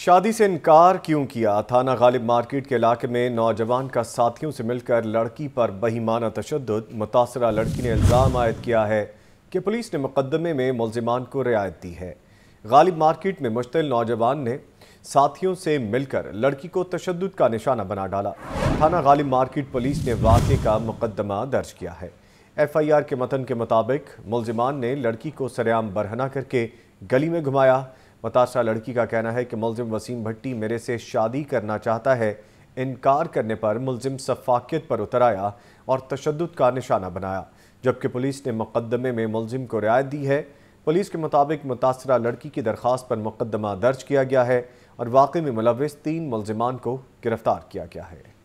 शादी से इनकार क्यों किया थाना गालिब मार्केट के इलाके में नौजवान का साथियों से मिलकर लड़की पर बहीमाना तशद मुतासरा लड़की ने इल्ज़ाम आयद किया है कि पुलिस ने मुकदमे में मुलजमान को रियायत दी है गालिब मार्केट में मुश्तिल नौजवान ने साथियों से मिलकर लड़की को तशद का निशाना बना डाला थाना गालिब मार्केट पुलिस ने वाक़े का मुकदमा दर्ज किया है एफ आई आर के मतन के मुताबिक मुलजमान ने लड़की को सरेआम बरहना करके गली में घुमाया मुतासरा लड़की का कहना है कि मुलजिम वसीम भट्टी मेरे से शादी करना चाहता है इनकार करने पर मुलजिम सफाकियत पर उतर आया और तशद का निशाना बनाया जबकि पुलिस ने मुकदमे में मुलजिम को रियायत दी है पुलिस के मुताबिक मुतासरा लड़की की दरख्वास्त पर मुकदमा दर्ज किया गया है और वाकई में मुलविस तीन मुलजमान को गिरफ्तार किया गया है